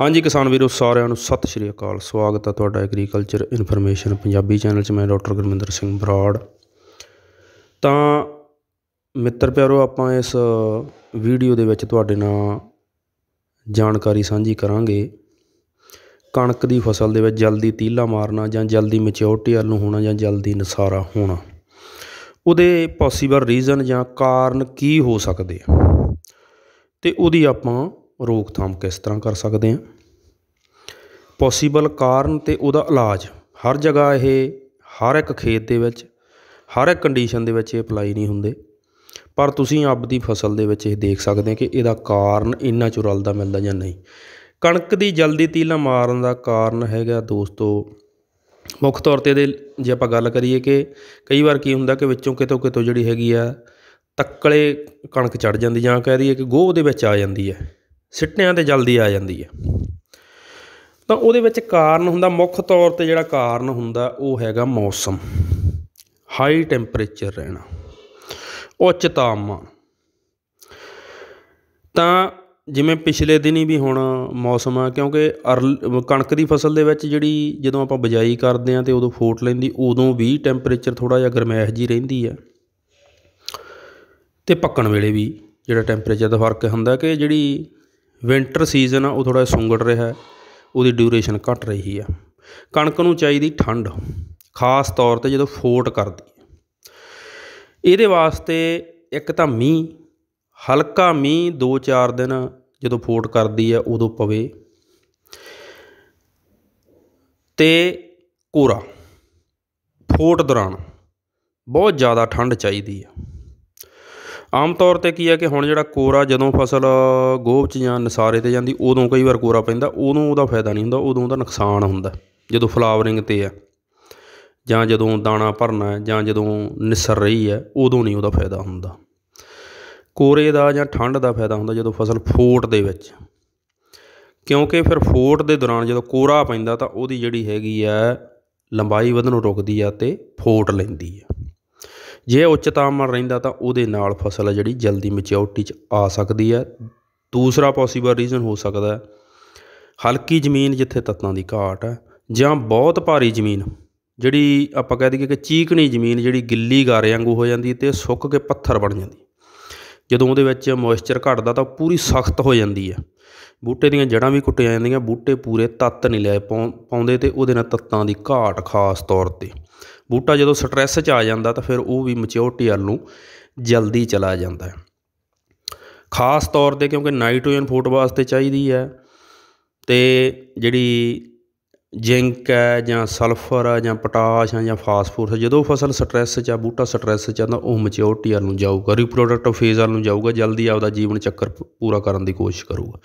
ਹਾਂਜੀ ਕਿਸਾਨ ਵੀਰੋ ਸਾਰਿਆਂ ਨੂੰ ਸਤਿ ਸ਼੍ਰੀ ਅਕਾਲ ਸਵਾਗਤ ਹੈ ਤੁਹਾਡਾ ਐਗਰੀਕਲਚਰ ਇਨਫੋਰਮੇਸ਼ਨ ਪੰਜਾਬੀ ਚੈਨਲ 'ਚ ਮੈਂ ਡਾਕਟਰ ਗੁਰਮਿੰਦਰ ਸਿੰਘ ਬਰਾੜ ਤਾਂ ਮਿੱਤਰ ਪਿਆਰੋ ਆਪਾਂ ਇਸ ਵੀਡੀਓ ਦੇ ਵਿੱਚ ਤੁਹਾਡੇ ਨਾਲ ਜਾਣਕਾਰੀ ਸਾਂਝੀ ਕਰਾਂਗੇ ਕਣਕ ਦੀ ਫਸਲ ਦੇ ਵਿੱਚ ਜਲਦੀ ਤੀਲਾ ਮਾਰਨਾ ਜਾਂ ਜਲਦੀ ਮੈਚਿਓਰਟੀ ਵੱਲ ਨੂੰ ਹੋਣਾ ਜਾਂ ਜਲਦੀ ਨਸਾਰਾ ਹੋਣਾ ਉਹਦੇ ਪੋਸੀਬਲ ਰੀਜ਼ਨ ਜਾਂ ਕਾਰਨ ਕੀ ਹੋ ਸਕਦੇ ਆ ਤੇ ਉਹਦੀ ਆਪਾਂ ਰੋਕਥਾਮ ਕਿਸ ਤਰ੍ਹਾਂ ਕਰ ਸਕਦੇ ਹਾਂ ਪੋਸੀਬਲ ਕਾਰਨ ਤੇ ਉਹਦਾ ਇਲਾਜ ਹਰ ਜਗ੍ਹਾ ਇਹ ਹਰ ਇੱਕ ਖੇਤ ਦੇ ਵਿੱਚ ਹਰ ਇੱਕ ਕੰਡੀਸ਼ਨ ਦੇ ਵਿੱਚ ਇਹ ਅਪਲਾਈ ਨਹੀਂ ਹੁੰਦੇ ਪਰ ਤੁਸੀਂ ਆਪਦੀ ਫਸਲ ਦੇ ਵਿੱਚ ਇਹ ਦੇਖ ਸਕਦੇ ਹੋ ਕਿ ਇਹਦਾ ਕਾਰਨ ਇੰਨਾ ਚੁਰਲਦਾ ਮਿਲਦਾ ਜਾਂ ਨਹੀਂ ਕਣਕ ਦੀ ਜਲਦੀ ਤੀਲਾ ਮਾਰਨ ਦਾ ਕਾਰਨ ਹੈਗਾ ਦੋਸਤੋ ਮੁੱਖ ਤੌਰ ਤੇ ਇਹਦੇ ਜੇ ਆਪਾਂ ਗੱਲ ਕਰੀਏ ਕਿ ਕਈ ਵਾਰ ਕੀ ਹੁੰਦਾ ਕਿ ਵਿੱਚੋਂ ਕਿਤੋਂ ਕਿਤੋਂ ਜਿਹੜੀ ਹੈਗੀ ਆ ਤੱਕਲੇ ਕਣਕ ਚੜ ਜਾਂਦੀ ਜਾਂ ਕਹਿ ਦਈਏ ਕਿ ਗੋਹ ਦੇ ਵਿੱਚ ਆ ਜਾਂਦੀ ਹੈ ਸਿੱਟਿਆਂ ਤੇ ਜਲਦੀ ਆ ਜਾਂਦੀ ਹੈ ਤਾਂ ਉਹਦੇ ਵਿੱਚ ਕਾਰਨ ਹੁੰਦਾ ਮੁੱਖ ਤੌਰ ਤੇ ਜਿਹੜਾ ਕਾਰਨ ਹੁੰਦਾ ਉਹ ਹੈਗਾ ਮੌਸਮ ਹਾਈ ਟੈਂਪਰੇਚਰ ਰਹਿਣਾ ਉੱਚ ਤਾਪਮਾਨ ਤਾਂ ਜਿਵੇਂ ਪਿਛਲੇ ਦਿਨ ਹੀ ਵੀ ਹੁਣ ਮੌਸਮ ਆ ਕਿਉਂਕਿ ਕਣਕ ਦੀ ਫਸਲ ਦੇ ਵਿੱਚ ਜਿਹੜੀ ਜਦੋਂ ਆਪਾਂ ਬਜਾਈ ਕਰਦੇ ਆ ਤੇ ਉਦੋਂ ਫੋਟ ਲੈਂਦੀ ਉਦੋਂ ਵੀ ਟੈਂਪਰੇਚਰ ਥੋੜਾ ਜਿਹਾ ਗਰਮੈਸ਼ ਜੀ ਰਹਿੰਦੀ ਆ ਤੇ ਪੱਕਣ ਵੇਲੇ ਵੀ ਜਿਹੜਾ ਟੈਂਪਰੇਚਰ ਦਾ ਫਰਕ ਹੁੰਦਾ ਕਿ ਜਿਹੜੀ ਵਿੰਟਰ ਸੀਜ਼ਨ ਆ ਉਹ ਥੋੜਾ ਸੁੰਗੜ ਰਿਹਾ ਉਹਦੀ ਡਿਊਰੇਸ਼ਨ ਘਟ ਰਹੀ ਆ ਕਣਕ ਨੂੰ ਚਾਹੀਦੀ ਠੰਡ ਖਾਸ ਤੌਰ ਤੇ ਜਦੋਂ ਫੋਟ ਕਰਦੀ ਇਹਦੇ ਵਾਸਤੇ ਇੱਕ ਤਾਂ ਮੀਂਹ ਹਲਕਾ ਮੀਂਹ 2-4 ਦਿਨ ਜਦੋਂ ਫੋਟ ਕਰਦੀ ਆ ਉਦੋਂ ਪਵੇ ਤੇ ਕੋਰਾ ਫੋਟ ਦੌਰਾਨ ਬਹੁਤ ਜ਼ਿਆਦਾ ਠੰਡ ਚਾਹੀਦੀ ਆ ਆਮ ਤੌਰ ਤੇ ਕੀ ਹੈ ਕਿ ਹੁਣ ਜਿਹੜਾ ਕੋਰਾ ਜਦੋਂ ਫਸਲ ਗੋਭ 'ਚ ਜਾਂ ਨਸਾਰੇ ਤੇ ਜਾਂਦੀ ਉਦੋਂ ਕਈ ਵਾਰ ਕੋਰਾ ਪੈਂਦਾ ਉਦੋਂ ਉਹਦਾ ਫਾਇਦਾ ਨਹੀਂ ਹੁੰਦਾ ਉਦੋਂ ਉਹਦਾ ਨੁਕਸਾਨ ਹੁੰਦਾ ਜਦੋਂ ਫਲਾਵਰਿੰਗ ਤੇ ਆ ਜਾਂ ਜਦੋਂ ਦਾਣਾ ਭਰਨਾ ਹੈ ਜਾਂ ਜਦੋਂ ਨਿਸਰ ਰਹੀ ਹੈ ਉਦੋਂ ਨਹੀਂ ਉਹਦਾ ਫਾਇਦਾ ਹੁੰਦਾ ਕੋਰੇ ਦਾ ਜਾਂ ਠੰਡ ਦਾ ਫਾਇਦਾ ਹੁੰਦਾ ਜਦੋਂ ਫਸਲ ਫੋਟ ਦੇ ਵਿੱਚ ਕਿਉਂਕਿ ਫਿਰ ਫੋਟ ਦੇ ਦੌਰਾਨ ਜਦੋਂ ਕੋਰਾ ਪੈਂਦਾ ਤਾਂ ਉਹਦੀ ਜਿਹੜੀ ਹੈਗੀ ਆ ਲੰਬਾਈ ਵਧਣ ਰੁਕਦੀ ਆ ਤੇ ਫੋਟ ਲੈਂਦੀ ਆ ਜੇ ਉੱਚ ਤਾਪਮਾਨ ਰਹਿੰਦਾ ਤਾਂ ਉਹਦੇ ਨਾਲ ਫਸਲ ਜਿਹੜੀ ਜਲਦੀ ਮੈਚਿਓਰਟੀ 'ਚ ਆ ਸਕਦੀ ਹੈ ਦੂਸਰਾ ਪੋਸੀਬਲ ਰੀਜ਼ਨ ਹੋ ਸਕਦਾ ਹਲਕੀ ਜ਼ਮੀਨ ਜਿੱਥੇ ਤੱਤਾਂ ਦੀ ਘਾਟ ਹੈ ਜਾਂ ਬਹੁਤ ਭਾਰੀ ਜ਼ਮੀਨ ਜਿਹੜੀ ਆਪਾਂ ਕਹਿ ਦਈਏ ਕਿ ਚੀਕਣੀ ਜ਼ਮੀਨ ਜਿਹੜੀ ਗਿੱਲੀ ਗਾਰੇ ਵਾਂਗੂ ਹੋ ਜਾਂਦੀ ਤੇ ਸੁੱਕ ਕੇ ਪੱਥਰ ਬਣ ਜਾਂਦੀ ਜਦੋਂ ਉਹਦੇ ਵਿੱਚ ਮੋਇਸਚਰ ਘਟਦਾ ਤਾਂ ਪੂਰੀ ਸਖਤ ਹੋ ਜਾਂਦੀ ਹੈ ਬੂਟੇ ਦੀਆਂ ਜੜਾਂ ਵੀ ਕੁੱਟੀਆਂ ਜਾਂਦੀਆਂ ਬੂਟੇ ਪੂਰੇ ਤੱਤ ਨਹੀਂ ਲੈ ਪਾਉਂਦੇ ਤੇ ਉਹਦੇ ਨਾਲ ਤੱਤਾਂ ਦੀ ਘਾਟ ਖਾਸ ਤੌਰ ਤੇ ਬੂਟਾ ਜਦੋਂ ਸਟ੍ਰੈਸ 'ਚ ਆ ਜਾਂਦਾ ਤਾਂ ਫਿਰ ਉਹ ਵੀ ਮੈਚਿਓਰਟੀ ਵੱਲ ਨੂੰ ਜਲਦੀ ਚਲਾ ਜਾਂਦਾ ਹੈ ਖਾਸ ਤੌਰ ਤੇ ਕਿਉਂਕਿ ਨਾਈਟ੍ਰੋਜਨ ਫੋਟ ਵਾਸਤੇ ਚਾਹੀਦੀ ਹੈ ਤੇ ਜਿਹੜੀ ਜ਼ਿੰਕ ਹੈ ਜਾਂ ਸਲਫਰ ਹੈ ਜਾਂ ਪੋਟਾਸ਼ ਹੈ ਜਾਂ ਫਾਸਫੋਰਸ ਹੈ ਜਦੋਂ ਫਸਲ ਸਟ੍ਰੈਸ 'ਚ ਆ ਬੂਟਾ ਸਟ੍ਰੈਸ 'ਚ ਆ ਤਾਂ ਉਹ ਮੈਚਿਓਰਟੀ ਵੱਲ ਨੂੰ ਜਾਊਗਾ ਰੀਪ੍ਰੋਡਕਟਿਵ ਫੇਜ਼ ਵੱਲ ਨੂੰ ਜਾਊਗਾ ਜਲਦੀ ਆਪਦਾ ਜੀਵਨ ਚੱਕਰ ਪੂਰਾ ਕਰਨ ਦੀ ਕੋਸ਼ਿਸ਼ ਕਰੂਗਾ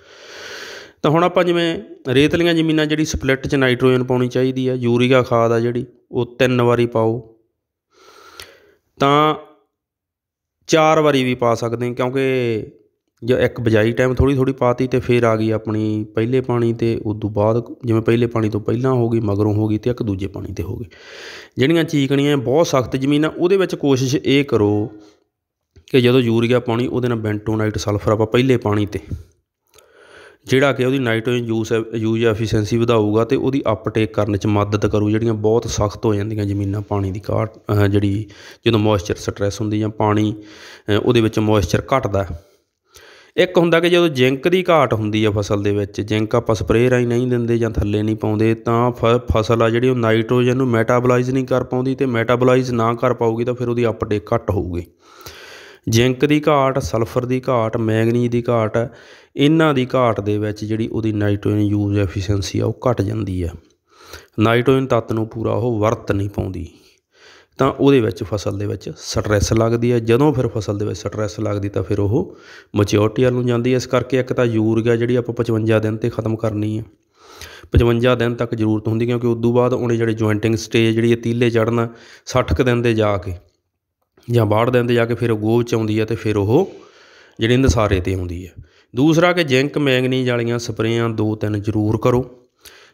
ਤਾਂ ਹੁਣ ਆਪਾਂ ਜਿਵੇਂ ਰੇਤਲੀਆਂ ਜ਼ਮੀਨਾਂ ਜਿਹੜੀ ਸਪਲਿਟ 'ਚ ਨਾਈਟ੍ਰੋਜਨ ਪਾਉਣੀ ਚਾਹੀਦੀ ਹੈ ਯੂਰੀਆ ਖਾਦ ਆ ਜਿਹੜੀ ਉਹ ਤਿੰਨ ਵਾਰੀ ਪਾਓ ਤਾਂ ਚਾਰ ਵਾਰੀ ਵੀ ਪਾ ਸਕਦੇ ਕਿਉਂਕਿ ਜੇ ਇੱਕ ਬਜਾਈ ਟਾਈਮ ਥੋੜੀ ਥੋੜੀ ਪਾਤੀ ਤੇ ਫਿਰ ਆ ਗਈ ਆਪਣੀ ਪਹਿਲੇ ਪਾਣੀ ਤੇ ਉਸ ਤੋਂ ਬਾਅਦ ਜਿਵੇਂ ਪਹਿਲੇ ਪਾਣੀ ਤੋਂ ਪਹਿਲਾਂ ਹੋ ਗਈ ਮਗਰੋਂ ਹੋ ਗਈ ਤੇ ਇੱਕ ਦੂਜੇ ਪਾਣੀ ਤੇ ਹੋ ਗਈ ਜਿਹੜੀਆਂ ਚੀਕਣੀਆਂ ਬਹੁਤ ਸਖਤ ਜ਼ਮੀਨ ਆ ਉਹਦੇ ਵਿੱਚ ਕੋਸ਼ਿਸ਼ ਇਹ ਕਰੋ ਕਿ ਜਦੋਂ ਯੂਰੀਆ ਪਾਣੀ ਉਹਦੇ ਨਾਲ ਬੈਂਟੋਨਾਈਟ ਸਲਫਰ ਆਪਾਂ ਪਹਿਲੇ ਪਾਣੀ ਤੇ ਜਿਹੜਾ ਕਿ ਉਹਦੀ ਨਾਈਟ੍ਰੋਜਨ ਯੂਸ ਯੂਜ ਐਫੀਸ਼ੀਐਂਸੀ ਵਧਾਊਗਾ ਤੇ ਉਹਦੀ ਅਪਟੇਕ ਕਰਨ 'ਚ ਮਦਦ ਕਰੂ ਜਿਹੜੀਆਂ ਬਹੁਤ ਸਖਤ ਹੋ ਜਾਂਦੀਆਂ ਜ਼ਮੀਨਾਂ ਪਾਣੀ ਦੀ ਘਾਟ ਜਿਹੜੀ ਜਦੋਂ ਮੋਇਸਚਰ ਸਟ੍ਰੈਸ ਹੁੰਦੀ ਜਾਂ ਪਾਣੀ ਉਹਦੇ ਵਿੱਚ ਮੋਇਸਚਰ ਘਟਦਾ ਇੱਕ ਹੁੰਦਾ ਕਿ ਜਦੋਂ ਜ਼ਿੰਕ ਦੀ ਘਾਟ ਹੁੰਦੀ ਆ ਫਸਲ ਦੇ ਵਿੱਚ ਜ਼ਿੰਕ ਆਪਾਂ ਸਪਰੇਅ ਰਾਈ ਨਹੀਂ ਦਿੰਦੇ ਜਾਂ ਥੱਲੇ ਨਹੀਂ ਪਾਉਂਦੇ ਤਾਂ ਫਸਲ ਆ ਜਿਹੜੀ ਉਹ ਨਾਈਟ੍ਰੋਜਨ ਨੂੰ ਮੈਟਾਬੋਲਾਈਜ਼ ਨਹੀਂ ਕਰ ਪਾਉਂਦੀ ਤੇ ਮੈਟਾਬੋਲਾਈਜ਼ ਨਾ ਕਰ ਪਾਉਗੀ ਤਾਂ ਫਿਰ ਉਹਦੀ ਅਪਟੇਕ ਘਟ ਹੋਊਗੀ ਜਿੰਕ ਦੀ ਘਾਟ ਸਲਫਰ ਦੀ ਘਾਟ ਮੈਗਨੀਜ਼ ਦੀ ਘਾਟ ਇਹਨਾਂ ਦੀ ਘਾਟ ਦੇ ਵਿੱਚ ਜਿਹੜੀ ਉਹਦੀ ਨਾਈਟ੍ਰੋਜਨ ਯੂਜ਼ ਐਫੀਸ਼ੀਐਂਸੀ ਆ ਉਹ ਘਟ ਜਾਂਦੀ ਆ ਨਾਈਟ੍ਰੋਜਨ ਤੱਤ ਨੂੰ ਪੂਰਾ ਉਹ ਵਰਤ ਨਹੀਂ ਪਾਉਂਦੀ ਤਾਂ ਉਹਦੇ ਵਿੱਚ ਫਸਲ ਦੇ ਵਿੱਚ ਸਟ੍ਰੈਸ ਲੱਗਦੀ ਹੈ ਜਦੋਂ ਫਿਰ ਫਸਲ ਦੇ ਵਿੱਚ ਸਟ੍ਰੈਸ ਲੱਗਦੀ ਤਾਂ ਫਿਰ ਉਹ ਮੈਚਿਓਰਟੀ ਵੱਲ ਨੂੰ ਜਾਂਦੀ ਹੈ ਇਸ ਕਰਕੇ ਇੱਕ ਤਾਂ ਯੂਰੀਆ ਜਿਹੜੀ ਆਪਾਂ 55 ਦਿਨ ਤੇ ਖਤਮ ਕਰਨੀ ਹੈ 55 ਦਿਨ ਤੱਕ ਜ਼ਰੂਰਤ ਹੁੰਦੀ ਕਿਉਂਕਿ ਉਸ ਤੋਂ ਬਾਅਦ ਉਹਨੇ ਜਿਹੜੇ ਜੁਆਇੰਟਿੰਗ ਸਟੇਜ ਜਿਹੜੀ ਤੀਲੇ ਚੜਨਾ 60 ਕ ਦਿਨ ਦੇ ਜਾ ਕੇ ਜਾਂ ਬਾੜ ਦੇ ਅੰਦਰ ਜਾ ਕੇ ਫਿਰ ਉਹ 'ਚ ਆਉਂਦੀ ਹੈ ਤੇ ਫਿਰ ਉਹ ਜਿਹੜੀ ਨਸਾਰੇ 'ਤੇ ਆਉਂਦੀ ਹੈ ਦੂਸਰਾ ਕਿ ਜ਼ਿੰਕ ਮੈਂਗਨੀਜ਼ ਵਾਲੀਆਂ ਸਪਰੇਆਂ ਦੋ ਤਿੰਨ ਜ਼ਰੂਰ ਕਰੋ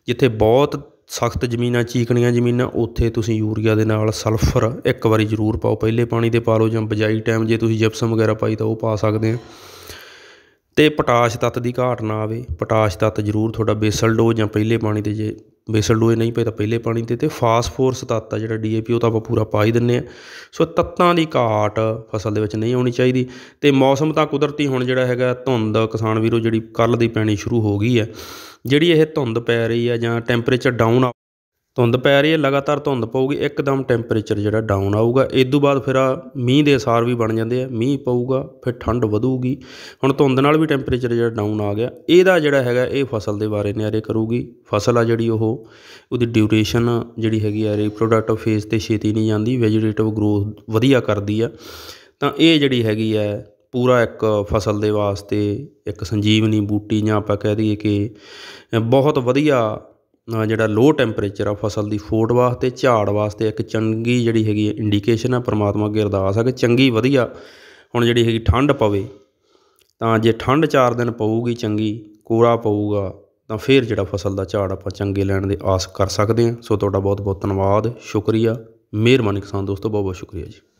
ਜਿੱਥੇ ਬਹੁਤ ਸਖਤ ਜ਼ਮੀਨਾਂ ਚੀਕਣੀਆਂ ਜ਼ਮੀਨਾਂ ਉੱਥੇ ਤੁਸੀਂ ਯੂਰੀਆ ਦੇ ਨਾਲ ਸਲਫਰ ਇੱਕ ਵਾਰੀ ਜ਼ਰੂਰ ਪਾਓ ਪਹਿਲੇ ਪਾਣੀ ਤੇ ਪਾ ਲਓ ਜਾਂ ਬਜਾਈ ਟਾਈਮ ਜੇ ਤੁਸੀਂ ਜਿਪਸਮ ਵਗੈਰਾ ਪਾਈ ਤਾਂ ਉਹ ਪਾ ਸਕਦੇ ਆ ਤੇ ਪੋਟਾਸ਼ ਤੱਤ ਦੀ ਘਾਟ ਨਾ ਆਵੇ ਪੋਟਾਸ਼ ਤੱਤ ਜ਼ਰੂਰ ਤੁਹਾਡਾ ਬੇਸਲ ਡੋ ਜਾਂ ਪਹਿਲੇ ਪਾਣੀ ਤੇ ਜੇ ਬੇਸਲ ਡੋਏ ਨਹੀਂ ਪਏ ਤਾਂ ਪਹਿਲੇ ਪਾਣੀ ਤੇ ਤੇ ਫਾਸਫੋਰਸ ਤੱਤ ਆ ਜਿਹੜਾ ਡੀਏਪੀ ਉਹ ਤਾਂ ਆਪਾਂ ਪੂਰਾ ਪਾ ਹੀ ਦਿੰਨੇ ਆ ਸੋ ਤੱਤਾਂ ਦੀ ਘਾਟ ਫਸਲ ਦੇ ਵਿੱਚ ਨਹੀਂ ਆਉਣੀ ਚਾਹੀਦੀ ਤੇ ਮੌਸਮ ਤਾਂ ਕੁਦਰਤੀ ਹੁਣ ਜਿਹੜਾ ਹੈਗਾ ਧੁੰਦ ਕਿਸਾਨ ਵੀਰੋ ਜਿਹੜੀ ਕੱਲ ਦੀ ਪੈਣੀ ਸ਼ੁਰੂ ਹੋ ਗਈ ਹੈ ਜਿਹੜੀ ਇਹ ਧੁੰਦ ਪੈ ਰਹੀ ਆ ਜਾਂ ਟੈਂਪਰੇਚਰ ਡਾਊਨ ਆ ਧੁੰਦ ਪੈ ਰਹੀ ਹੈ ਲਗਾਤਾਰ ਧੁੰਦ ਪਊਗੀ ਇੱਕਦਮ ਟੈਂਪਰੇਚਰ ਜਿਹੜਾ ਡਾਊਨ ਆਊਗਾ ਇਸ ਤੋਂ ਬਾਅਦ ਫਿਰ ਆ ਮੀਂਹ ਦੇ ਅਸਾਰ ਵੀ ਬਣ ਜਾਂਦੇ ਆ ਮੀਂਹ ਪਊਗਾ ਫਿਰ ਠੰਡ ਵਧੂਗੀ ਹੁਣ ਧੁੰਦ ਨਾਲ ਵੀ ਟੈਂਪਰੇਚਰ ਜਿਹੜਾ ਡਾਊਨ ਆ ਗਿਆ ਇਹਦਾ ਜਿਹੜਾ ਹੈਗਾ ਇਹ ਫਸਲ ਦੇ ਬਾਰੇ ਨਿਆਰੇ ਕਰੂਗੀ ਫਸਲ ਆ ਜਿਹੜੀ ਉਹ ਉਹਦੀ ਡਿਊਰੇਸ਼ਨ ਜਿਹੜੀ ਹੈਗੀ ਆ ਰੀਪਰੋਡਕਟਿਵ ਫੇਜ਼ ਤੇ ਛੇਤੀ ਨਹੀਂ ਜਾਂਦੀ ਵੈਜੀਟੇਟਿਵ ਗਰੋਥ ਵਧੀਆ ਕਰਦੀ ਆ ਤਾਂ ਇਹ ਜਿਹੜੀ ਹੈਗੀ ਆ ਪੂਰਾ ਇੱਕ ਫਸਲ ਦੇ ਵਾਸਤੇ ਇੱਕ ਸੰਜੀਵਨੀ ਬੂਟੀ ਜਾਂ ਆਪਾਂ ਕਹਿ ਦਈਏ ਕਿ ਬਹੁਤ ਵਧੀਆ ਜਿਹੜਾ ਲੋ ਟੈਂਪਰੇਚਰ ਆ ਫਸਲ ਦੀ ਫੋਟ ਵਾਸਤੇ ਝਾੜ ਵਾਸਤੇ ਇੱਕ ਚੰਗੀ ਜਿਹੜੀ ਹੈਗੀ ਇੰਡੀਕੇਸ਼ਨ ਆ ਪਰਮਾਤਮਾ ਅੱਗੇ ਅਰਦਾਸ ਆ ਕਿ ਚੰਗੀ ਵਧੀਆ ਹੁਣ ਜਿਹੜੀ ਹੈਗੀ ਠੰਡ ਪਵੇ ਤਾਂ ਜੇ ਠੰਡ 4 ਦਿਨ ਪਊਗੀ ਚੰਗੀ ਕੋਰਾ ਪਊਗਾ ਤਾਂ ਫਿਰ ਜਿਹੜਾ ਫਸਲ ਦਾ ਝਾੜ ਆਪਾਂ ਚੰਗੇ ਲੈਣ ਦੇ ਆਸ ਕਰ ਸਕਦੇ ਹਾਂ ਸੋ ਤੁਹਾਡਾ ਬਹੁਤ ਬਹੁਤ ਧੰਨਵਾਦ ਸ਼ੁਕਰੀਆ ਮਿਹਰਬਾਨੀ ਕਿਸਾਨ ਦੋਸਤੋ ਬਹੁਤ ਬਹੁਤ ਸ਼ੁਕਰੀਆ ਜੀ